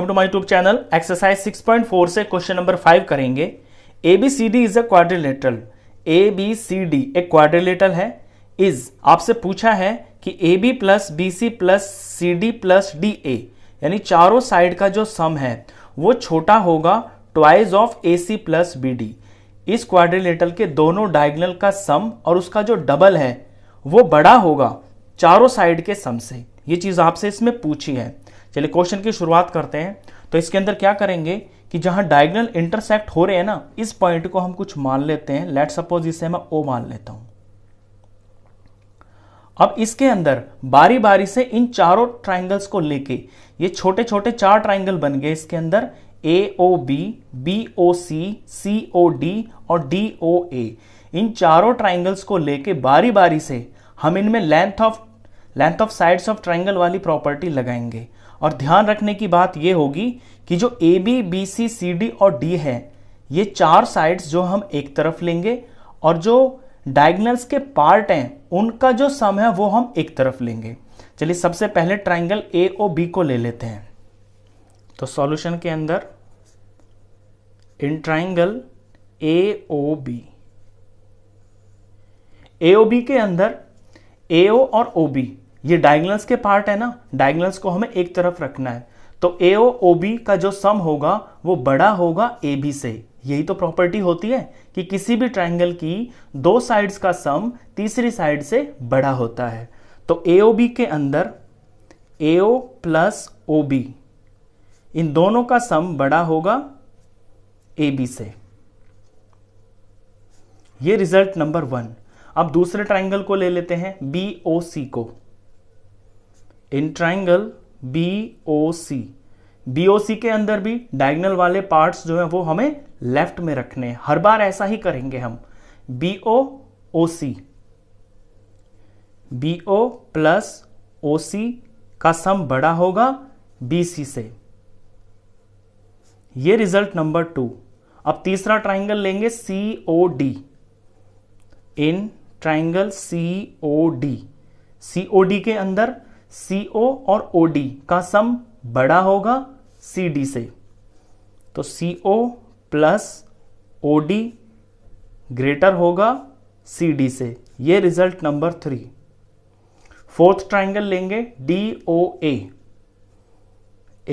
6.4 से question number 5 करेंगे A B C D is a A B C D एक है इज आपसे पूछा है कि A B plus B C plus C D plus D A यानी चारों साइड का जो सम है वो छोटा होगा twice of A C plus B D इस क्वारिलेटल के दोनों डायगनल का सम और उसका जो डबल है वो बड़ा होगा चारों साइड के सम से ये चीज़ आपसे इसमें पूछी है चलिए क्वेश्चन की शुरुआत करते हैं तो इसके अंदर क्या करेंगे कि जहां डायगनल इंटरसेक्ट हो रहे हैं ना इस पॉइंट को हम कुछ मान लेते हैं लेट सपोज इसे मैं ओ मान लेता हूं अब इसके अंदर बारी बारी से इन चारों ट्राइंगल्स को लेके ये छोटे छोटे चार ट्राइंगल बन गए इसके अंदर A O B B O C C O D और डी ओ ए इन चारों ट्राइंगल्स को लेके बारी बारी से हम इनमें length of length of sides of triangle वाली प्रॉपर्टी लगाएंगे और ध्यान रखने की बात ये होगी कि जो A B B C C D और डी है ये चार साइड्स जो हम एक तरफ लेंगे और जो डायगनल्स के पार्ट हैं उनका जो सम है वो हम एक तरफ लेंगे चलिए सबसे पहले ट्राइंगल ए ओ बी को ले लेते हैं तो सॉल्यूशन के अंदर in triangle A O B A O B के अंदर ए ओ और ओ बी ये डायगनल्स के पार्ट है ना डायगनल्स को हमें एक तरफ रखना है तो ए ओ बी का जो सम होगा वो बड़ा होगा ए बी से यही तो प्रॉपर्टी होती है कि किसी भी ट्राइंगल की दो साइड्स का सम तीसरी साइड से बड़ा होता है तो ए ओ बी के अंदर A O plus O be in दोनों का सम बड़ा होगा ए बी से ये रिजल्ट नंबर वन अब दूसरे ट्राइंगल को ले लेते हैं बी ओ सी को in triangle B O C B O C के अंदर भी डायगनल वाले पार्ट्स जो है वो हमें लेफ्ट में रखने हैं हर बार ऐसा ही करेंगे हम B O O C B O plus O C का सम बड़ा होगा बी सी से ये रिजल्ट नंबर टू अब तीसरा ट्राइंगल लेंगे C O D in triangle C O D C O D के अंदर सीओ और ओडी का सम बड़ा होगा सी डी से तो C O plus O D greater होगा सी डी से ये result number three fourth triangle लेंगे D O A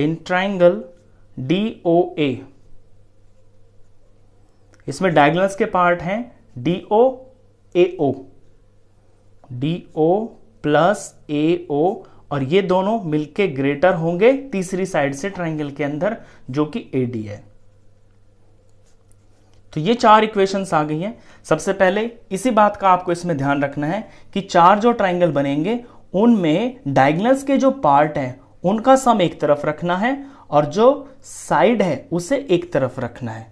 in triangle D O A इसमें डायगनल्स के पार्ट हैं D O A O D O plus A O और ये दोनों मिलके ग्रेटर होंगे तीसरी साइड से ट्राइंगल के अंदर जो कि ए डी है तो ये चार इक्वेशंस आ गई हैं सबसे पहले इसी बात का आपको इसमें ध्यान रखना है कि चार जो ट्राइंगल बनेंगे उनमें डायगनल्स के जो पार्ट हैं उनका सम एक तरफ रखना है और जो साइड है उसे एक तरफ रखना है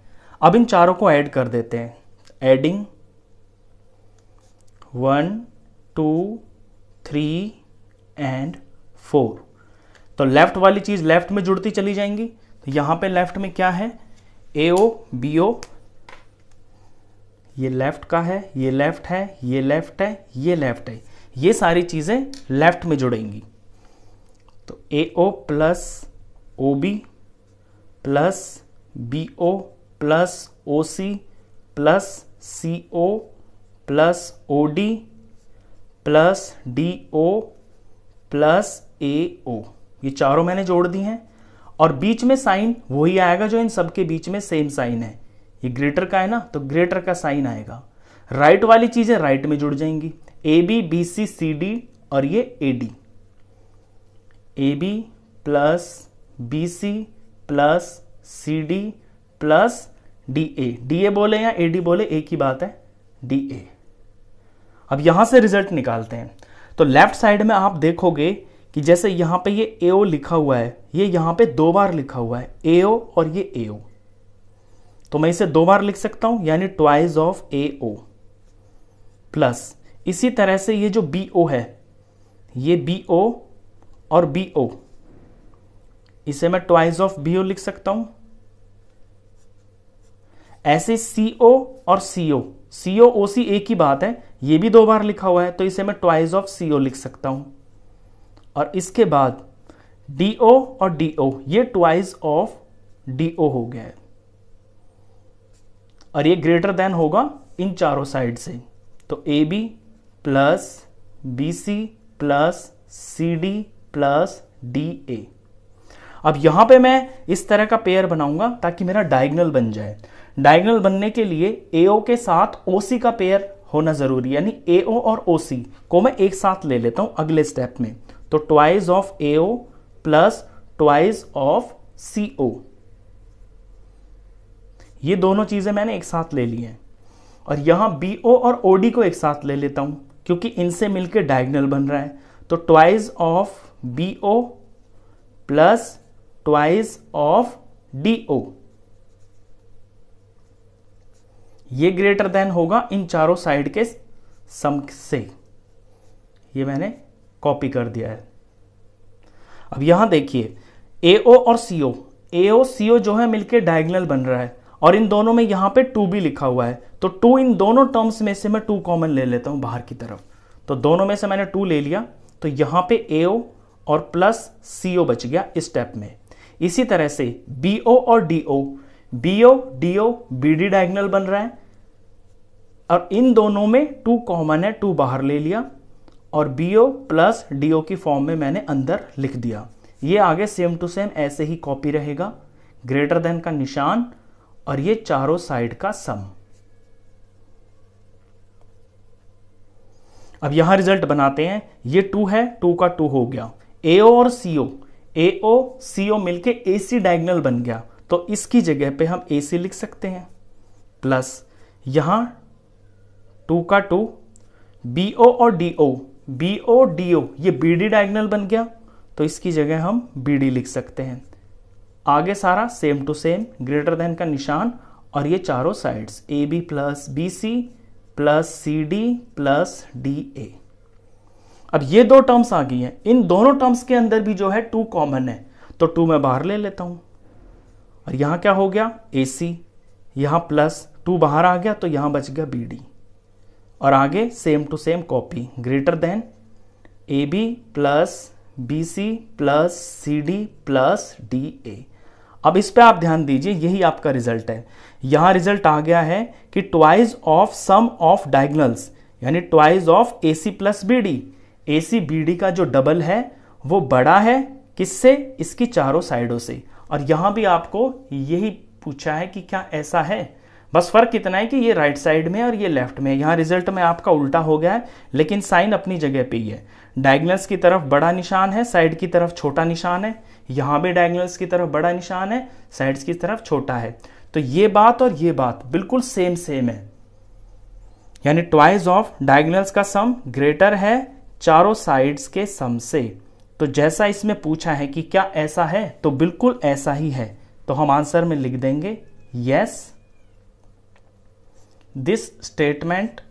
अब इन चारों को ऐड कर देते हैं adding one two three and four तो लेफ्ट वाली चीज़ लेफ्ट में जुड़ती चली जाएंगी तो यहां पे लेफ्ट में क्या है ए ओ बी ओ ये लेफ्ट का है ये लेफ्ट है ये लेफ्ट है ये लेफ्ट है ये सारी चीज़ें लेफ्ट में जुड़ेंगी तो A O plus O B plus B O plus O C plus C O plus O D plus D O plus A O ये चारों मैंने जोड़ दी हैं और बीच में साइन वही आएगा जो इन सबके बीच में सेम साइन है ये ग्रेटर का है ना तो ग्रेटर का साइन आएगा राइट right वाली चीज़ें राइट right में जुड़ जाएंगी A B B C C D और ये A D A B plus B C plus C D plus D A D A बोले या ए डी बोले ए की बात है डी ए अब यहां से रिजल्ट निकालते हैं तो लेफ्ट साइड में आप देखोगे कि जैसे यहां पे ये एओ लिखा हुआ है ये यहां पे दो बार लिखा हुआ है ए और ये एओ तो मैं इसे दो बार लिख सकता हूं यानी twice of A O plus इसी तरह से ये जो बी ओ है ये बी ओ और बी ओ इसे मैं ट्वाइस ऑफ बी ओ लिख सकता हूं ऐसे सी ओ और सी ओ ओ ओ सी एक ही बात है ये भी दो बार लिखा हुआ है तो इसे मैं ट्वाइस ऑफ सी ओ लिख सकता हूं और इसके बाद डी ओ और डी ओ ये ट्वाइस ऑफ डी ओ हो गया है और ये ग्रेटर देन होगा इन चारों साइड से तो A B plus B C plus C D plus D A अब यहां पे मैं इस तरह का पेयर बनाऊंगा ताकि मेरा डायगनल बन जाए डायगनल बनने के लिए ए के साथ ओ का पेयर होना जरूरी है यानी ए और ओ को मैं एक साथ ले लेता हूं अगले स्टेप में तो twice of A plus twice of C ये दोनों चीज़ें मैंने एक साथ ले ली हैं और यहां बी और ओडी को एक साथ ले लेता हूं क्योंकि इनसे मिलकर डायगनल बन रहा है तो twice of B O plus twice of D O ये ग्रेटर देन होगा इन चारों साइड के सम से ये मैंने कॉपी कर दिया है अब यहां देखिए एओ और सी ओ ए जो है मिलके डायगनल बन रहा है और इन दोनों में यहां पे टू भी लिखा हुआ है तो टू इन दोनों टर्म्स में से मैं टू कॉमन ले लेता हूं बाहर की तरफ तो दोनों में से मैंने टू ले लिया तो यहां पे ए और प्लस सी ओ बच गया इस स्टेप में इसी तरह से बी ओ और D O B O D O B D diagonal बन रहा है और इन दोनों में टू कॉमन है टू बाहर ले लिया और B O plus D O की फॉर्म में मैंने अंदर लिख दिया ये आगे सेम टू सेम ऐसे ही कॉपी रहेगा ग्रेटर देन का निशान और ये चारों साइड का सम अब यहां रिजल्ट बनाते हैं ये टू है टू का टू हो गया ए और सीओ ए ओ सी ओ मिल के ए सी डायगनल बन गया तो इसकी जगह पे हम ए सी लिख सकते हैं प्लस यहाँ टू का टू बी ओ और D O B O D O ये बी डी डायगनल बन गया तो इसकी जगह हम बी डी लिख सकते हैं आगे सारा same to same greater than का निशान और ये चारों sides A B plus B C plus C D plus D A अब ये दो टर्म्स आ गई हैं इन दोनों टर्म्स के अंदर भी जो है टू कॉमन है तो टू मैं बाहर ले लेता हूं और यहां क्या हो गया ए सी यहां प्लस टू बाहर आ गया तो यहां बच गया बी डी और आगे same to same copy greater than A B plus B C plus C D plus D A अब इस पर आप ध्यान दीजिए यही आपका रिजल्ट है यहां रिजल्ट आ गया है कि twice of sum of diagonals यानी twice of A C plus B D A C B D का जो डबल है वो बड़ा है किससे इसकी चारों साइडों से और यहां भी आपको यही पूछा है कि क्या ऐसा है बस फर्क इतना है कि ये राइट साइड में और ये लेफ्ट में यहाँ रिजल्ट में आपका उल्टा हो गया है लेकिन साइन अपनी जगह पे ही है डायगनल्स की तरफ बड़ा निशान है साइड की तरफ छोटा निशान है यहाँ भी डायगनल्स की तरफ बड़ा निशान है साइड्स की तरफ छोटा है तो ये बात और ये बात बिल्कुल सेम सेम है यानी ट्वाइस ऑफ डायगनल्स का सम ग्रेटर है चारों साइड्स के सम से तो जैसा इसमें पूछा है कि क्या ऐसा है तो बिल्कुल ऐसा ही है तो हम आंसर में लिख देंगे yes this statement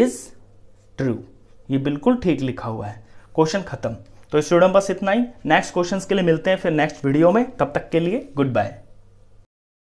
is true ये बिल्कुल ठीक लिखा हुआ है क्वेश्चन खत्म तो स्टूडेंट बस इतना ही नेक्स्ट क्वेश्चंस के लिए मिलते हैं फिर नेक्स्ट वीडियो में तब तक के लिए गुड बाय